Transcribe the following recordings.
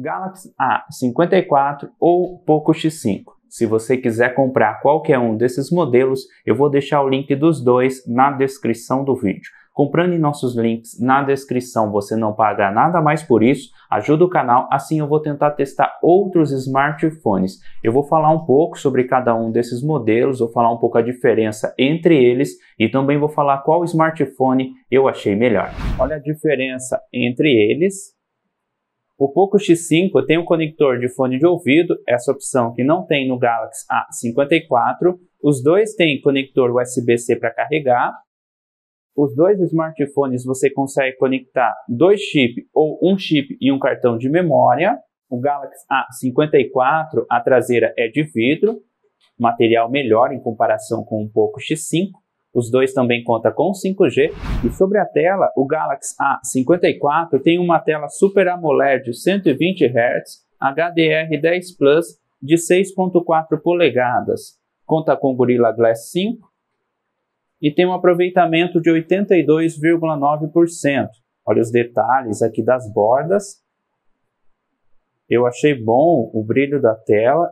Galaxy A54 ou Poco X5. Se você quiser comprar qualquer um desses modelos, eu vou deixar o link dos dois na descrição do vídeo. Comprando em nossos links na descrição, você não paga nada mais por isso, ajuda o canal, assim eu vou tentar testar outros smartphones. Eu vou falar um pouco sobre cada um desses modelos, vou falar um pouco a diferença entre eles e também vou falar qual smartphone eu achei melhor. Olha a diferença entre eles o Poco X5 tem um conector de fone de ouvido, essa opção que não tem no Galaxy A54. Os dois têm conector USB-C para carregar. Os dois smartphones você consegue conectar dois chips ou um chip e um cartão de memória. O Galaxy A54, a traseira é de vidro, material melhor em comparação com o Poco X5. Os dois também contam com 5G e sobre a tela, o Galaxy A54 tem uma tela Super AMOLED de 120 Hz, HDR10 Plus de 6.4 polegadas, conta com Gorilla Glass 5 e tem um aproveitamento de 82,9%. Olha os detalhes aqui das bordas. Eu achei bom o brilho da tela.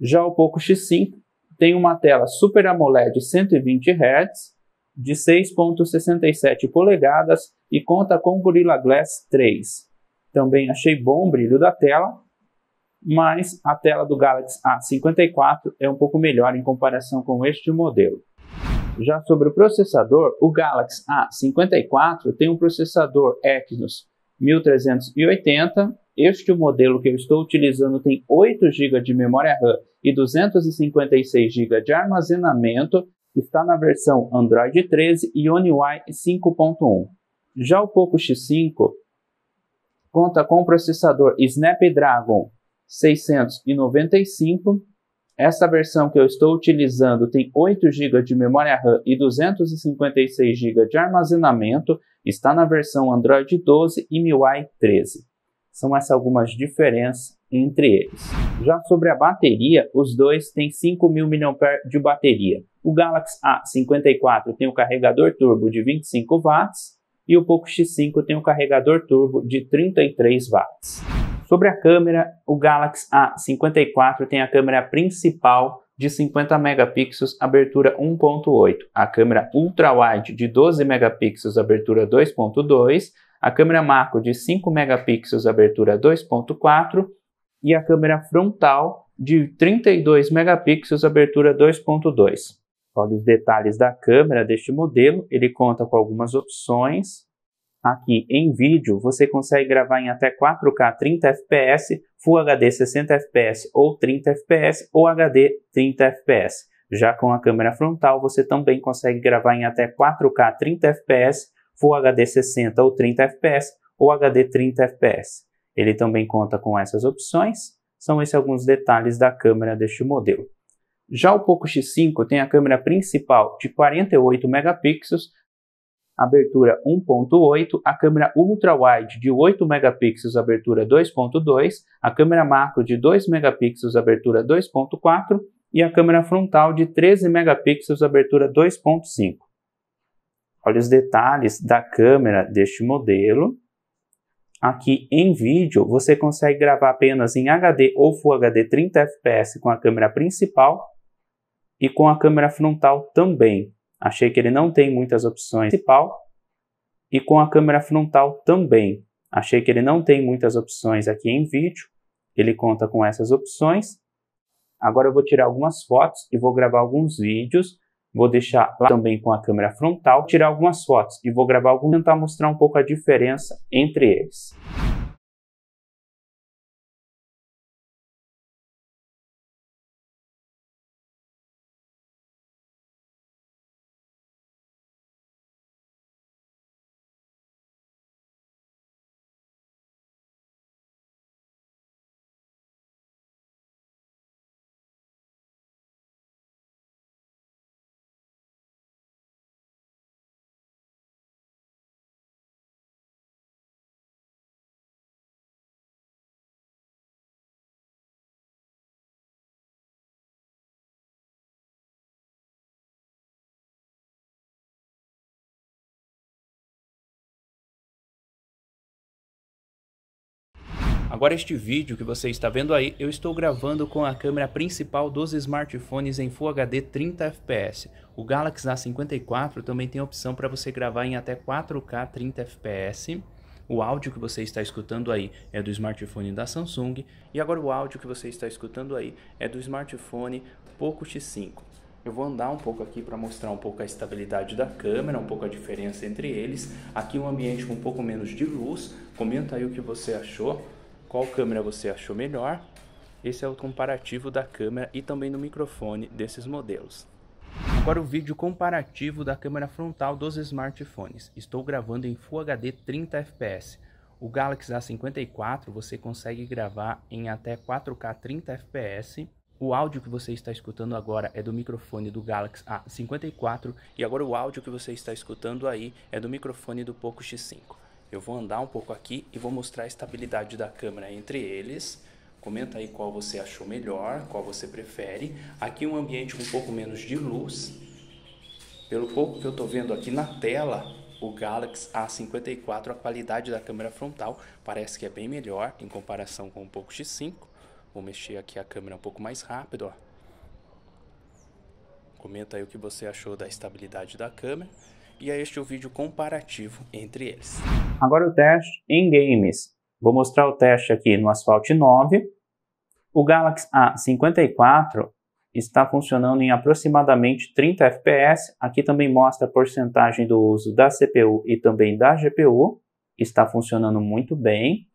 Já o Poco X5 tem uma tela Super AMOLED 120 Hz de 6.67 polegadas e conta com Gorilla Glass 3. Também achei bom o brilho da tela, mas a tela do Galaxy A54 é um pouco melhor em comparação com este modelo. Já sobre o processador, o Galaxy A54 tem um processador Exynos 1380 este modelo que eu estou utilizando tem 8 GB de memória RAM e 256 GB de armazenamento, está na versão Android 13 e One UI 5.1. Já o Poco X5 conta com o processador Snapdragon 695. Essa versão que eu estou utilizando tem 8 GB de memória RAM e 256 GB de armazenamento, está na versão Android 12 e MIUI 13. São essas algumas diferenças entre eles. Já sobre a bateria, os dois têm 5.000 mAh de bateria. O Galaxy A54 tem o um carregador turbo de 25 watts e o Poco X5 tem o um carregador turbo de 33 watts. Sobre a câmera, o Galaxy A54 tem a câmera principal de 50 megapixels, abertura 1.8, a câmera ultra wide de 12 megapixels, abertura 2.2, a câmera macro de 5 megapixels, abertura 2.4 e a câmera frontal de 32 megapixels, abertura 2.2. Olha os detalhes da câmera deste modelo, ele conta com algumas opções. Aqui em vídeo, você consegue gravar em até 4K 30 fps, Full HD 60 fps ou 30 fps ou HD 30 fps. Já com a câmera frontal, você também consegue gravar em até 4K 30 fps, Full HD 60 ou 30 fps ou HD 30 fps. Ele também conta com essas opções, são esses alguns detalhes da câmera deste modelo. Já o Poco X5 tem a câmera principal de 48 megapixels, abertura 1.8, a câmera ultra-wide de 8 megapixels, abertura 2.2, a câmera macro de 2 megapixels, abertura 2.4 e a câmera frontal de 13 megapixels, abertura 2.5. Olha os detalhes da câmera deste modelo. Aqui em vídeo, você consegue gravar apenas em HD ou Full HD 30 fps com a câmera principal e com a câmera frontal também. Achei que ele não tem muitas opções principal e com a câmera frontal também. Achei que ele não tem muitas opções aqui em vídeo. Ele conta com essas opções. Agora eu vou tirar algumas fotos e vou gravar alguns vídeos Vou deixar lá também com a câmera frontal, tirar algumas fotos e vou gravar algumas, tentar mostrar um pouco a diferença entre eles. Agora este vídeo que você está vendo aí, eu estou gravando com a câmera principal dos smartphones em Full HD 30 fps. O Galaxy A54 também tem a opção para você gravar em até 4K 30 fps. O áudio que você está escutando aí é do smartphone da Samsung e agora o áudio que você está escutando aí é do smartphone Poco X5. Eu vou andar um pouco aqui para mostrar um pouco a estabilidade da câmera, um pouco a diferença entre eles. Aqui um ambiente com um pouco menos de luz. Comenta aí o que você achou qual câmera você achou melhor. Esse é o comparativo da câmera e também do microfone desses modelos. Agora o vídeo comparativo da câmera frontal dos smartphones. Estou gravando em Full HD 30 fps. O Galaxy A54 você consegue gravar em até 4K 30 fps. O áudio que você está escutando agora é do microfone do Galaxy A54 e agora o áudio que você está escutando aí é do microfone do Poco X5. Eu vou andar um pouco aqui e vou mostrar a estabilidade da câmera entre eles. Comenta aí qual você achou melhor, qual você prefere. Aqui um ambiente com um pouco menos de luz. Pelo pouco que eu estou vendo aqui na tela, o Galaxy A54, a qualidade da câmera frontal parece que é bem melhor em comparação com o Poco X5. Vou mexer aqui a câmera um pouco mais rápido, ó. Comenta aí o que você achou da estabilidade da câmera e a é este é o vídeo comparativo entre eles. Agora o teste em games. Vou mostrar o teste aqui no Asphalt 9. O Galaxy A54 está funcionando em aproximadamente 30 FPS. Aqui também mostra a porcentagem do uso da CPU e também da GPU. Está funcionando muito bem,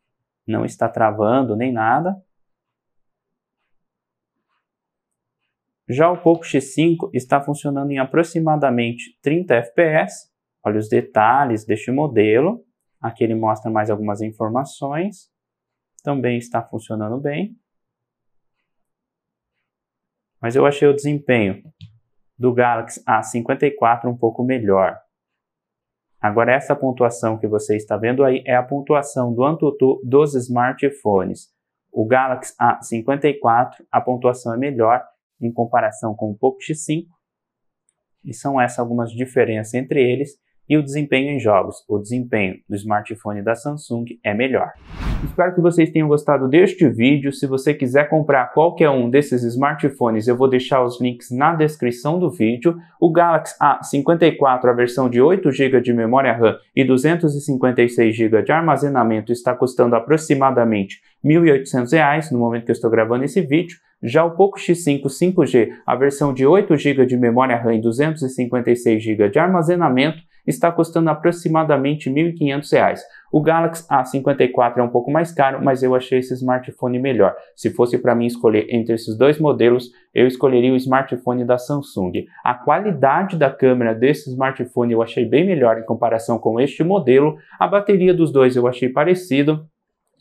não está travando nem nada. Já o Poco X5 está funcionando em aproximadamente 30 FPS. Olha os detalhes deste modelo. Aqui ele mostra mais algumas informações. Também está funcionando bem. Mas eu achei o desempenho do Galaxy A54 um pouco melhor. Agora, essa pontuação que você está vendo aí é a pontuação do AnTuTu dos smartphones. O Galaxy A54, a pontuação é melhor em comparação com o POCO X5. E são essas algumas diferenças entre eles. E o desempenho em jogos, o desempenho do smartphone da Samsung é melhor. Espero que vocês tenham gostado deste vídeo. Se você quiser comprar qualquer um desses smartphones, eu vou deixar os links na descrição do vídeo. O Galaxy A54, a versão de 8 GB de memória RAM e 256 GB de armazenamento, está custando aproximadamente R$ 1.800 no momento que eu estou gravando esse vídeo. Já o Poco X5 5G, a versão de 8 GB de memória RAM e 256 GB de armazenamento, está custando aproximadamente R$ 1.500. O Galaxy A54 é um pouco mais caro, mas eu achei esse smartphone melhor. Se fosse para mim escolher entre esses dois modelos, eu escolheria o smartphone da Samsung. A qualidade da câmera desse smartphone eu achei bem melhor em comparação com este modelo. A bateria dos dois eu achei parecido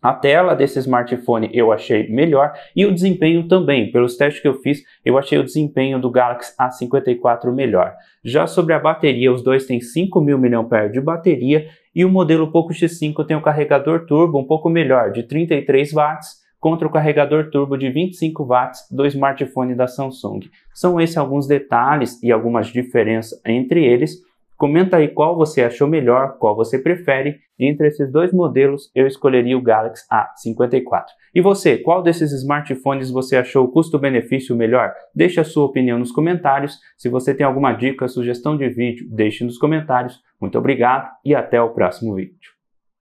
a tela desse smartphone eu achei melhor e o desempenho também. Pelos testes que eu fiz, eu achei o desempenho do Galaxy A54 melhor. Já sobre a bateria, os dois têm 5.000 mAh de bateria e o modelo Poco X5 tem um carregador turbo um pouco melhor, de 33 watts, contra o carregador turbo de 25 watts do smartphone da Samsung. São esses alguns detalhes e algumas diferenças entre eles, Comenta aí qual você achou melhor, qual você prefere. Entre esses dois modelos, eu escolheria o Galaxy A54. E você, qual desses smartphones você achou o custo-benefício melhor? Deixe a sua opinião nos comentários. Se você tem alguma dica, sugestão de vídeo, deixe nos comentários. Muito obrigado e até o próximo vídeo.